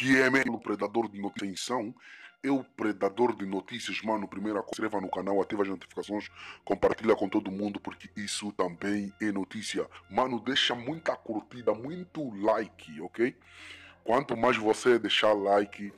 que é mesmo o predador de notícias. Eu, é predador de notícias, mano, primeira coisa, inscreva no canal, ativa as notificações, compartilha com todo mundo, porque isso também é notícia. Mano, deixa muita curtida, muito like, ok? Quanto mais você deixar like,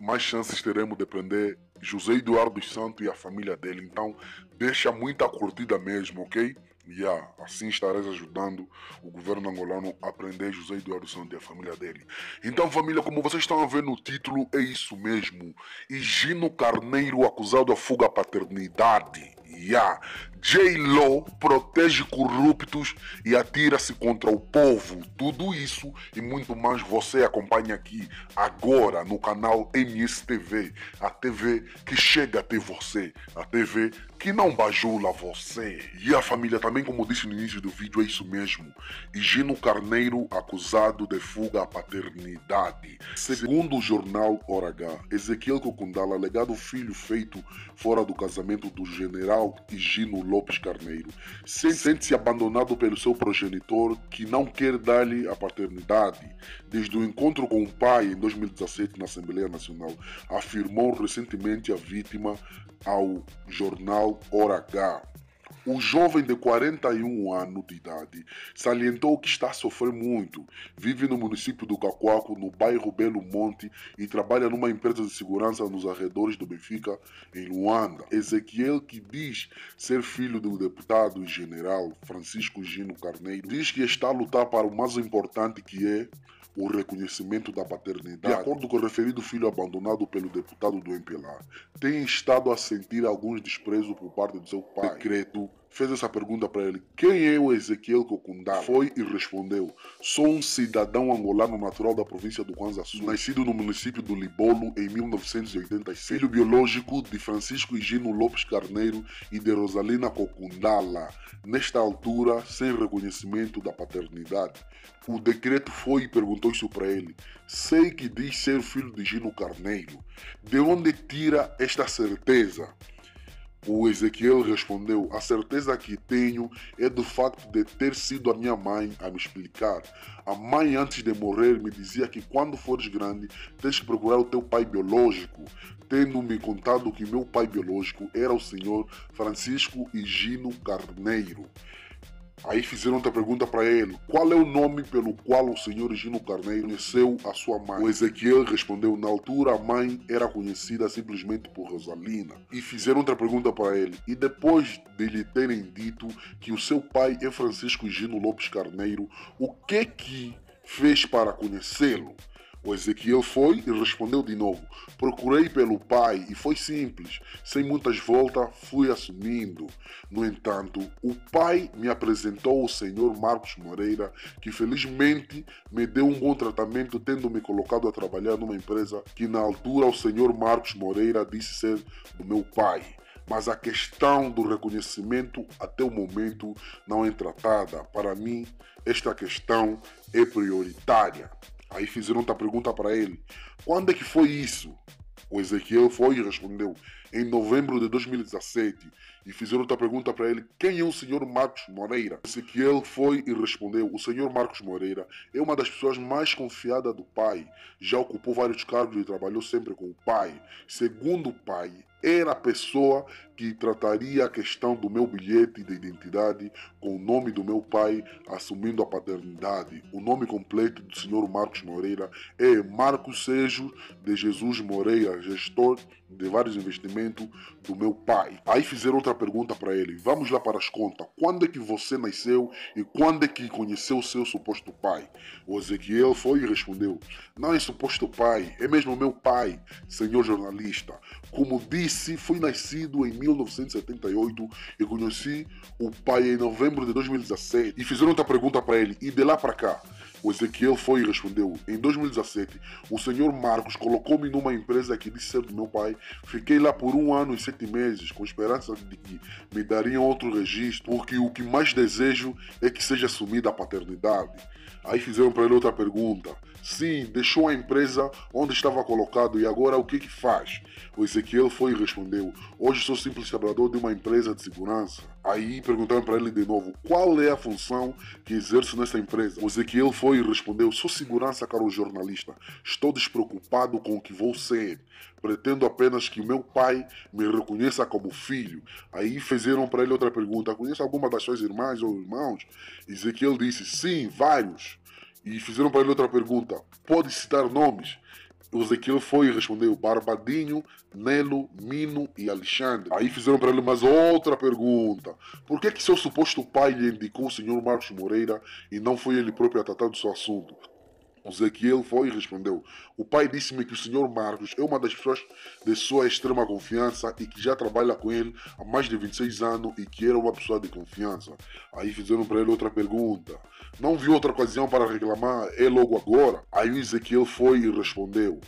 mais chances teremos de prender José Eduardo Santo e a família dele. Então, deixa muita curtida mesmo, ok? Yeah, assim estarás ajudando o governo angolano a prender José Eduardo Santos e a família dele. Então, família, como vocês estão a ver no título, é isso mesmo. Higino Carneiro acusado de fuga à paternidade. Yeah. J-Lo protege corruptos e atira-se contra o povo. Tudo isso e muito mais você acompanha aqui agora no canal MSTV, a TV que chega até você, a TV que não bajula você. E a família também tá também, como disse no início do vídeo, é isso mesmo. Higino Carneiro acusado de fuga à paternidade. Segundo o jornal Hora H, Ezequiel Cocundala alegado filho feito fora do casamento do general Higino Lopes Carneiro. Sente-se abandonado pelo seu progenitor que não quer dar-lhe a paternidade. Desde o encontro com o pai em 2017 na Assembleia Nacional, afirmou recentemente a vítima ao jornal Hora H. O jovem de 41 anos de idade salientou que está a sofrer muito. Vive no município do Cacoaco, no bairro Belo Monte, e trabalha numa empresa de segurança nos arredores do Benfica, em Luanda. Ezequiel, que diz ser filho do deputado e general Francisco Gino Carneiro, diz que está a lutar para o mais importante que é o reconhecimento da paternidade, de acordo com o referido filho abandonado pelo deputado do MPLA, tem estado a sentir alguns desprezos por parte do seu pai. Decreto fez essa pergunta para ele: Quem é o Ezequiel Kokundala? Foi e respondeu: Sou um cidadão angolano natural da província do Kwanza Sul, nascido no município do Libolo em 1986, filho biológico de Francisco Higino Lopes Carneiro e de Rosalina Kokundala, nesta altura sem reconhecimento da paternidade. O decreto foi e perguntou isso para ele. Sei que diz ser filho de Gino Carneiro. De onde tira esta certeza? O Ezequiel respondeu: A certeza que tenho é do facto de ter sido a minha mãe a me explicar. A mãe, antes de morrer, me dizia que quando fores grande tens que procurar o teu pai biológico, tendo-me contado que meu pai biológico era o senhor Francisco Higino Carneiro. Aí fizeram outra pergunta para ele: qual é o nome pelo qual o senhor Gino Carneiro conheceu a sua mãe? O Ezequiel respondeu: na altura a mãe era conhecida simplesmente por Rosalina. E fizeram outra pergunta para ele: e depois de lhe terem dito que o seu pai é Francisco Gino Lopes Carneiro, o que que fez para conhecê-lo? O Ezequiel foi e respondeu de novo: Procurei pelo pai e foi simples, sem muitas voltas, fui assumindo. No entanto, o pai me apresentou o senhor Marcos Moreira, que felizmente me deu um bom tratamento, tendo me colocado a trabalhar numa empresa que na altura o senhor Marcos Moreira disse ser do meu pai mas a questão do reconhecimento até o momento não é tratada. Para mim, esta questão é prioritária. Aí fizeram outra pergunta para ele: quando é que foi isso? O Ezequiel foi e respondeu: em novembro de 2017 e fizeram outra pergunta para ele: quem é o senhor Marcos Moreira? Disse que ele foi e respondeu: o senhor Marcos Moreira é uma das pessoas mais confiadas do pai, já ocupou vários cargos e trabalhou sempre com o pai. Segundo o pai, era a pessoa que trataria a questão do meu bilhete de identidade com o nome do meu pai, assumindo a paternidade. O nome completo do senhor Marcos Moreira é Marcos Sejo de Jesus Moreira, gestor de vários investimentos do meu pai. Aí fizeram outra pergunta para ele. Vamos lá para as contas. Quando é que você nasceu e quando é que conheceu o seu suposto pai? O Ezequiel foi e respondeu: Não é suposto pai, é mesmo meu pai, senhor jornalista. Como disse, fui nascido em 1978 e conheci o pai em novembro de 2017. E fizeram outra pergunta para ele. E de lá para cá? O Ezequiel foi e respondeu: Em 2017, o senhor Marcos colocou-me numa empresa que disse ser do meu pai. Fiquei lá por um ano e sete meses, com esperança de que me dariam outro registro, porque o que mais desejo é que seja assumida a paternidade. Aí fizeram para ele outra pergunta. Sim, deixou a empresa onde estava colocado e agora o que que faz? O Ezequiel foi e respondeu: Hoje sou simples trabalhador de uma empresa de segurança. Aí perguntaram para ele de novo qual é a função que exerce nesta empresa. O Ezequiel foi e respondeu: Sou segurança, caro jornalista. Estou despreocupado com o que vou ser. Pretendo apenas que meu pai me reconheça como filho. Aí fizeram para ele outra pergunta: Conhece alguma das suas irmãs ou irmãos? Ezequiel disse: Sim, vários. E fizeram para ele outra pergunta: Pode citar nomes? O Ezequiel foi e respondeu: Barbadinho, Nelo, Mino e Alexandre. Aí fizeram para ele mais outra pergunta: Por que, que seu suposto pai lhe indicou o senhor Marcos Moreira e não foi ele próprio a tratar do seu assunto? Ezequiel foi e respondeu: O pai disse-me que o senhor Marcos é uma das pessoas de sua extrema confiança e que já trabalha com ele há mais de 26 anos e que era uma pessoa de confiança. Aí fizeram para ele outra pergunta: Não viu outra ocasião para reclamar? É logo agora? Aí o Ezequiel foi e respondeu: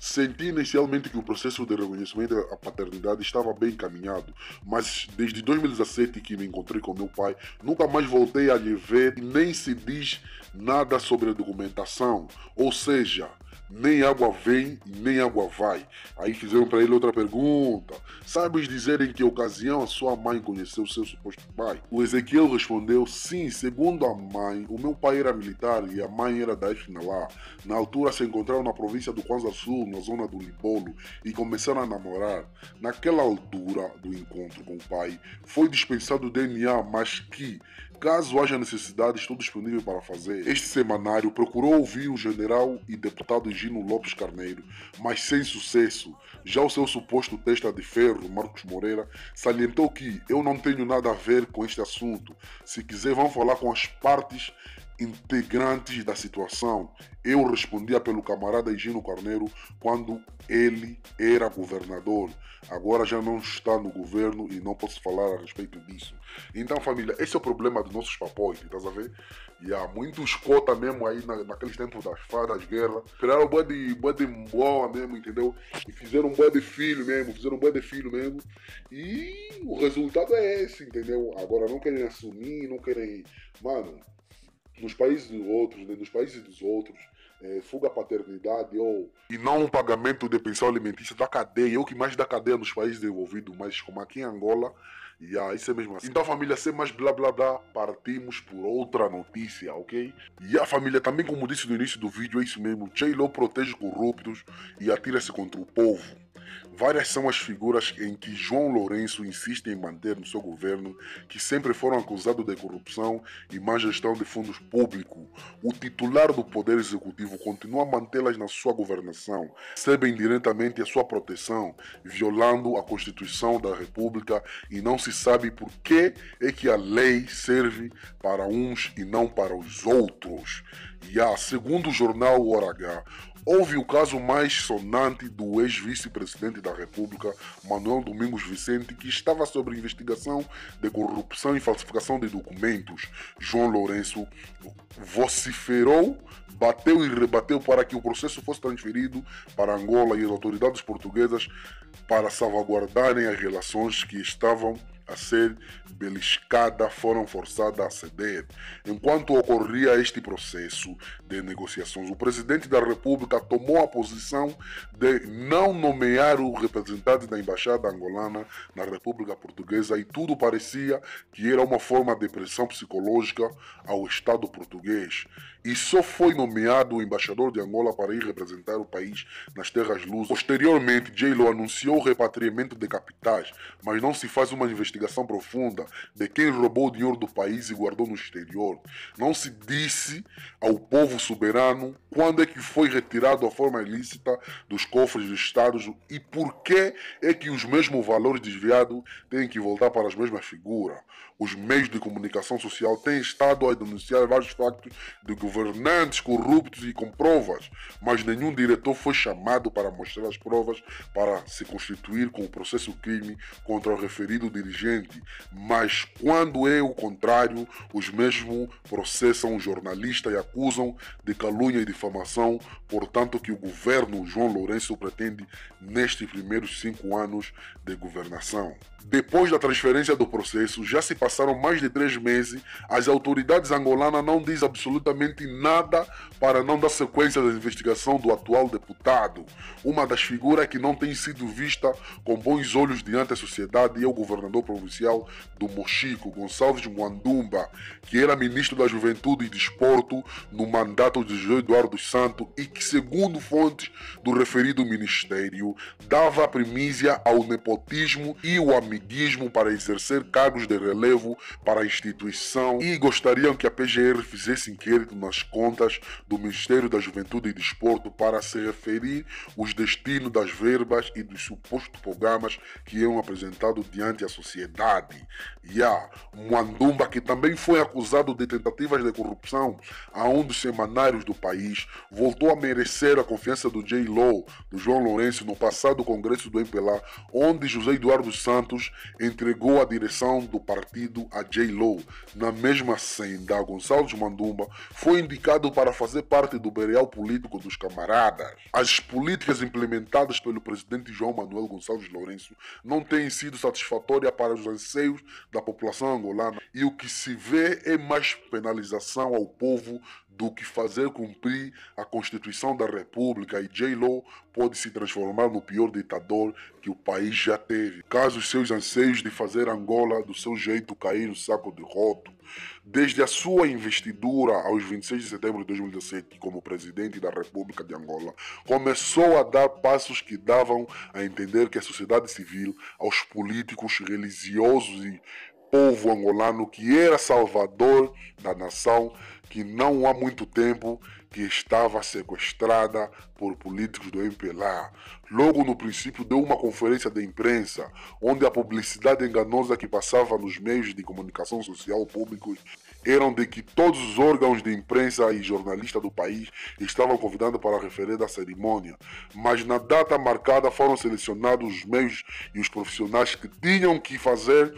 Senti inicialmente que o processo de reconhecimento da paternidade estava bem encaminhado, mas desde 2017 que me encontrei com meu pai, nunca mais voltei a lhe ver e nem se diz nada sobre a documentação. Ou seja, nem água vem nem água vai. Aí fizeram para ele outra pergunta: Sabes dizer em que ocasião a sua mãe conheceu o seu suposto pai? O Ezequiel respondeu: Sim, segundo a mãe, o meu pai era militar e a mãe era da Efinalá. Na altura se encontraram na província do Kwanza Sul, na zona do Libolo, e começaram a namorar. Naquela altura do encontro com o pai, foi dispensado o DNA, mas que Caso haja necessidade, estou disponível para fazer. Este semanário procurou ouvir o general e deputado Gino Lopes Carneiro, mas sem sucesso. Já o seu suposto testa é de ferro, Marcos Moreira, salientou que eu não tenho nada a ver com este assunto. Se quiser, vão falar com as partes integrantes da situação. Eu respondia pelo camarada Higino Carneiro quando ele era governador. Agora já não está no governo e não posso falar a respeito disso. Então, família, esse é o problema dos nossos papoides, estás a ver? E há muitos cota mesmo aí na, naqueles tempos das fadas, guerra. Criaram boa de, boa de boa mesmo, entendeu? E fizeram um boa de filho mesmo, fizeram um boa de filho mesmo. E o resultado é esse, entendeu? Agora não querem assumir, não querem. Mano, nos países outros, né, nos países dos outros, é, fuga paternidade ou e não um pagamento de pensão alimentícia da cadeia, o que mais da cadeia nos países desenvolvidos, mas como aqui em Angola Yeah, isso é mesmo assim. Então, família, sem mais blá blá blá, partimos por outra notícia, ok? E a família, também como disse no início do vídeo, é isso mesmo. J-Lo protege corruptos e atira-se contra o povo. Várias são as figuras em que João Lourenço insiste em manter no seu governo, que sempre foram acusados de corrupção e má gestão de fundos públicos. O titular do Poder Executivo continua a mantê-las na sua governação, recebem diretamente a sua proteção, violando a Constituição da República e não se se sabe por que é que a lei serve para uns e não para os outros. E a, segundo o jornal Hora houve o caso mais sonante do ex-vice-presidente da República, Manuel Domingos Vicente, que estava sob investigação de corrupção e falsificação de documentos. João Lourenço vociferou, bateu e rebateu para que o processo fosse transferido para Angola e as autoridades portuguesas para salvaguardarem as relações que estavam a ser beliscada foram forçadas a ceder. Enquanto ocorria este processo de negociações, o presidente da República tomou a posição de não nomear o representante da embaixada angolana na República Portuguesa e tudo parecia que era uma forma de pressão psicológica ao Estado português. E só foi nomeado o embaixador de Angola para ir representar o país nas terras lusas. Posteriormente, J-Lo anunciou o repatriamento de capitais, mas não se faz uma investigação investigação profunda de quem roubou o dinheiro do país e guardou no exterior. Não se disse ao povo soberano quando é que foi retirado a forma ilícita dos cofres do Estado e por que é que os mesmos valores desviados têm que voltar para as mesmas figuras. Os meios de comunicação social têm estado a denunciar vários factos de governantes corruptos e com provas, mas nenhum diretor foi chamado para mostrar as provas para se constituir com o processo crime contra o referido dirigente mas quando é o contrário, os mesmos processam o jornalista e acusam de calúnia e difamação, portanto que o governo João Lourenço pretende nestes primeiros cinco anos de governação. Depois da transferência do processo, já se passaram mais de três meses, as autoridades angolanas não dizem absolutamente nada para não dar sequência da investigação do atual deputado, uma das figuras que não tem sido vista com bons olhos diante da sociedade é o governador provincial do Mochico, Gonçalves Muandumba, que era ministro da Juventude e Desporto no mandato de José Eduardo santo e que, segundo fontes do referido ministério, dava primícia ao nepotismo e o para exercer cargos de relevo para a instituição e gostariam que a PGR fizesse inquérito nas contas do Ministério da Juventude e Desporto para se referir os destinos das verbas e dos supostos programas que iam apresentado diante à sociedade. E a Mwandumba, que também foi acusado de tentativas de corrupção a um dos semanários do país, voltou a merecer a confiança do J. Low, do João Lourenço, no passado Congresso do MPLA, onde José Eduardo Santos anos, entregou a direção do partido a J. Low. Na mesma senda, Gonçalves Mandumba foi indicado para fazer parte do bereal político dos camaradas. As políticas implementadas pelo presidente João Manuel Gonçalves Lourenço não têm sido satisfatórias para os anseios da população angolana e o que se vê é mais penalização ao povo do que fazer cumprir a Constituição da República e J-Lo pode se transformar no pior ditador que o país já teve. Caso seus anseios de fazer Angola do seu jeito cair no saco de roto, desde a sua investidura aos 26 de setembro de 2017 como presidente da República de Angola, começou a dar passos que davam a entender que a sociedade civil, aos políticos religiosos e povo angolano que era salvador da nação que não há muito tempo que estava sequestrada por políticos do MPLA. Logo no princípio deu uma conferência de imprensa onde a publicidade enganosa que passava nos meios de comunicação social públicos eram de que todos os órgãos de imprensa e jornalistas do país estavam convidados para referir da cerimônia, mas na data marcada foram selecionados os meios e os profissionais que tinham que fazer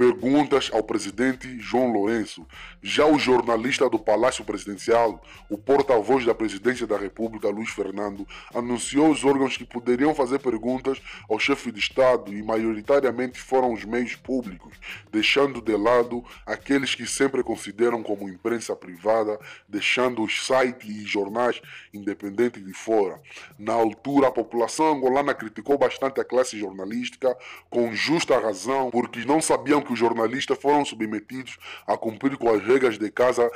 perguntas ao presidente João Lourenço. Já o jornalista do Palácio Presidencial, o porta-voz da Presidência da República, Luiz Fernando, anunciou os órgãos que poderiam fazer perguntas ao chefe de Estado e, maioritariamente, foram os meios públicos, deixando de lado aqueles que sempre consideram como imprensa privada, deixando os sites e jornais independentes de fora. Na altura, a população angolana criticou bastante a classe jornalística, com justa razão, porque não sabiam que que os jornalistas foram submetidos a cumprir com as regras de casa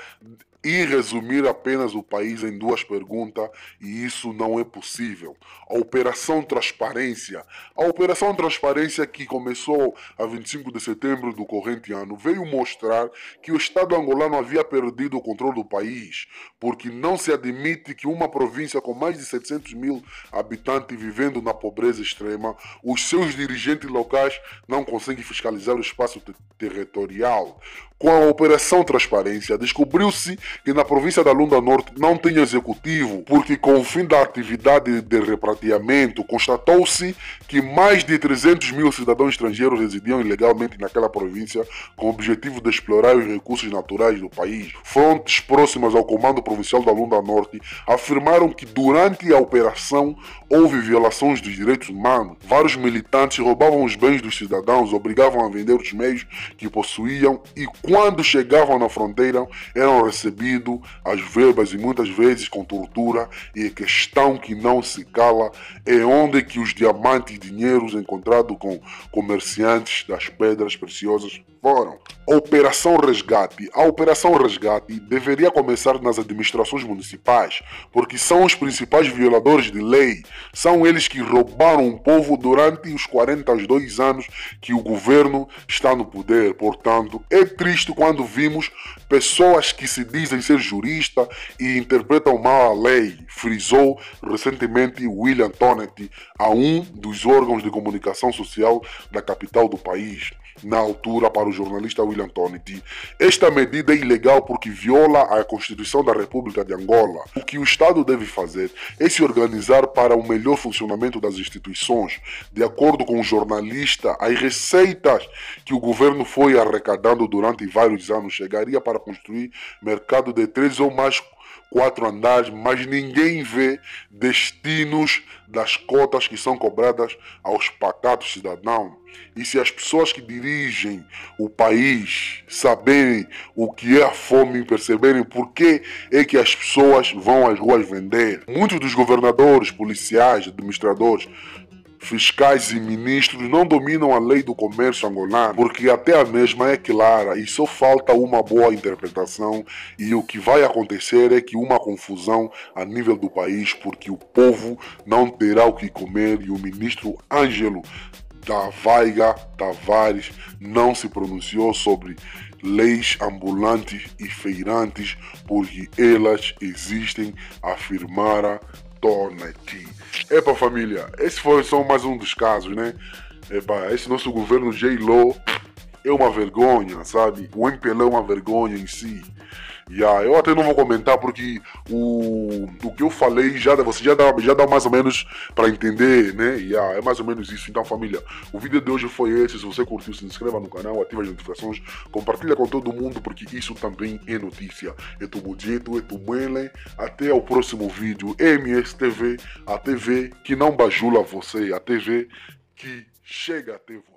e resumir apenas o país em duas perguntas, e isso não é possível. A Operação Transparência, a Operação Transparência que começou a 25 de setembro do corrente ano, veio mostrar que o Estado angolano havia perdido o controle do país, porque não se admite que uma província com mais de 700 mil habitantes vivendo na pobreza extrema, os seus dirigentes locais não conseguem fiscalizar o espaço territorial. Com a Operação Transparência, descobriu-se que na província da Lunda Norte não tem executivo, porque com o fim da atividade de reprateamento, constatou-se que mais de 300 mil cidadãos estrangeiros residiam ilegalmente naquela província, com o objetivo de explorar os recursos naturais do país. Fontes próximas ao Comando Provincial da Lunda Norte afirmaram que durante a operação houve violações dos direitos humanos. Vários militantes roubavam os bens dos cidadãos, obrigavam a vender os meios que possuíam e quando chegavam na fronteira, eram recebidos às verbas e muitas vezes com tortura. E a questão que não se cala é onde que os diamantes e dinheiros encontrados com comerciantes das pedras preciosas foram. Operação Resgate. A Operação Resgate deveria começar nas administrações municipais, porque são os principais violadores de lei. São eles que roubaram o povo durante os 42 anos que o governo está no poder. Portanto, é triste quando vimos pessoas que se dizem ser jurista e interpretam mal a lei, frisou recentemente William Tonetti a um dos órgãos de comunicação social da capital do país, na altura para os jornalista William Toniti, esta medida é ilegal porque viola a Constituição da República de Angola. O que o Estado deve fazer é se organizar para o melhor funcionamento das instituições. De acordo com o jornalista, as receitas que o governo foi arrecadando durante vários anos chegaria para construir mercado de três ou mais quatro andares, mas ninguém vê destinos das cotas que são cobradas aos pacatos cidadãos. E se as pessoas que dirigem o país saberem o que é a fome, perceberem por que é que as pessoas vão às ruas vender. Muitos dos governadores, policiais, administradores fiscais e ministros não dominam a lei do comércio angolano, porque até a mesma é clara e só falta uma boa interpretação. E o que vai acontecer é que uma confusão a nível do país, porque o povo não terá o que comer e o ministro Ângelo da Vaiga Tavares não se pronunciou sobre leis ambulantes e feirantes, porque elas existem, afirmara Donald. Epa, família, esse foi só mais um dos casos, né? Epa, esse nosso governo J-Lo é uma vergonha, sabe? O MPL é uma vergonha em si. Yeah, eu até não vou comentar porque o, o que eu falei já você já dá, já dá mais ou menos para entender, né? Yeah, é mais ou menos isso. Então, família, o vídeo de hoje foi esse. Se você curtiu, se inscreva no canal, ativa as notificações, compartilha com todo mundo porque isso também é notícia. É tu budgeto, é tu mele. Até o próximo vídeo. MSTV, a TV que não bajula você, a TV que chega até você.